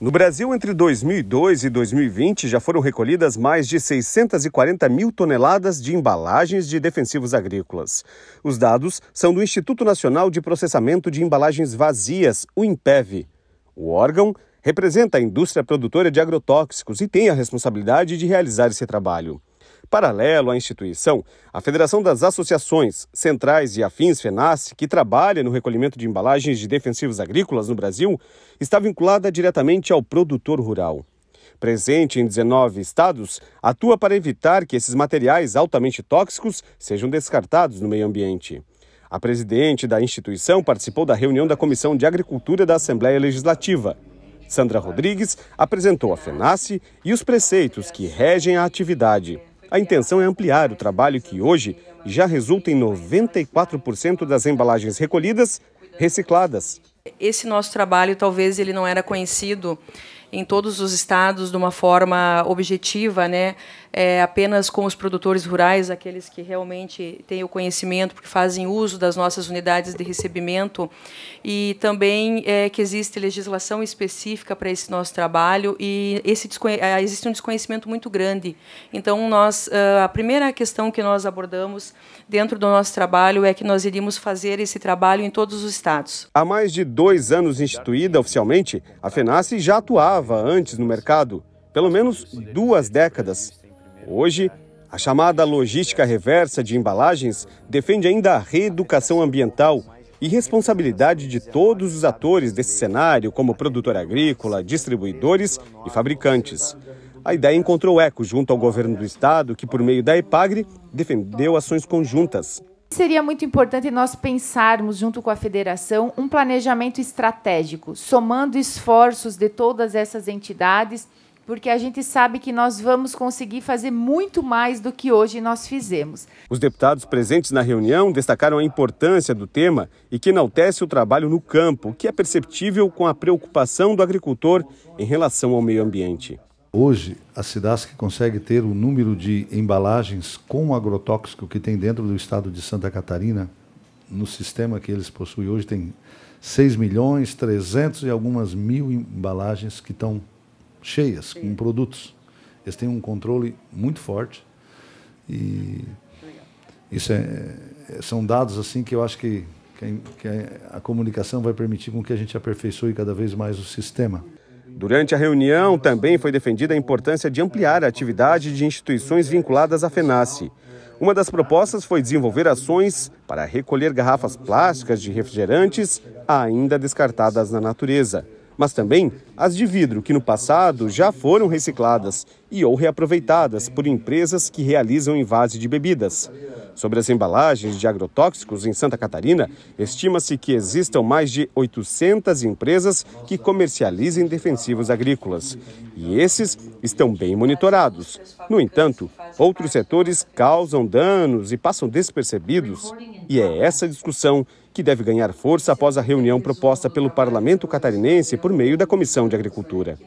No Brasil, entre 2002 e 2020, já foram recolhidas mais de 640 mil toneladas de embalagens de defensivos agrícolas. Os dados são do Instituto Nacional de Processamento de Embalagens Vazias, o INPEV. O órgão representa a indústria produtora de agrotóxicos e tem a responsabilidade de realizar esse trabalho. Paralelo à instituição, a Federação das Associações Centrais e Afins FENAS, que trabalha no recolhimento de embalagens de defensivos agrícolas no Brasil, está vinculada diretamente ao produtor rural. Presente em 19 estados, atua para evitar que esses materiais altamente tóxicos sejam descartados no meio ambiente. A presidente da instituição participou da reunião da Comissão de Agricultura da Assembleia Legislativa. Sandra Rodrigues apresentou a FENASSE e os preceitos que regem a atividade. A intenção é ampliar o trabalho que hoje já resulta em 94% das embalagens recolhidas recicladas. Esse nosso trabalho talvez ele não era conhecido em todos os estados de uma forma objetiva, né? É, apenas com os produtores rurais, aqueles que realmente têm o conhecimento, porque fazem uso das nossas unidades de recebimento, e também é, que existe legislação específica para esse nosso trabalho, e esse é, existe um desconhecimento muito grande. Então, nós a primeira questão que nós abordamos dentro do nosso trabalho é que nós iríamos fazer esse trabalho em todos os estados. Há mais de dois anos instituída oficialmente, a FENASSE já atuava estava antes no mercado, pelo menos duas décadas. Hoje, a chamada logística reversa de embalagens defende ainda a reeducação ambiental e responsabilidade de todos os atores desse cenário, como produtor agrícola, distribuidores e fabricantes. A ideia encontrou eco junto ao governo do estado, que, por meio da EPAGRE, defendeu ações conjuntas. Seria muito importante nós pensarmos, junto com a federação, um planejamento estratégico, somando esforços de todas essas entidades, porque a gente sabe que nós vamos conseguir fazer muito mais do que hoje nós fizemos. Os deputados presentes na reunião destacaram a importância do tema e que enaltece o trabalho no campo, que é perceptível com a preocupação do agricultor em relação ao meio ambiente. Hoje, a Cidasc consegue ter o número de embalagens com agrotóxico que tem dentro do estado de Santa Catarina, no sistema que eles possuem hoje, tem 6 milhões, 300 e algumas mil embalagens que estão cheias Sim. com produtos. Eles têm um controle muito forte e isso é, é, são dados assim que eu acho que, que a comunicação vai permitir com que a gente aperfeiçoe cada vez mais o sistema. Durante a reunião, também foi defendida a importância de ampliar a atividade de instituições vinculadas à Fenace. Uma das propostas foi desenvolver ações para recolher garrafas plásticas de refrigerantes ainda descartadas na natureza, mas também as de vidro que no passado já foram recicladas e ou reaproveitadas por empresas que realizam invase de bebidas. Sobre as embalagens de agrotóxicos em Santa Catarina, estima-se que existam mais de 800 empresas que comercializem defensivos agrícolas. E esses estão bem monitorados. No entanto, outros setores causam danos e passam despercebidos. E é essa discussão que deve ganhar força após a reunião proposta pelo parlamento catarinense por meio da Comissão de Agricultura.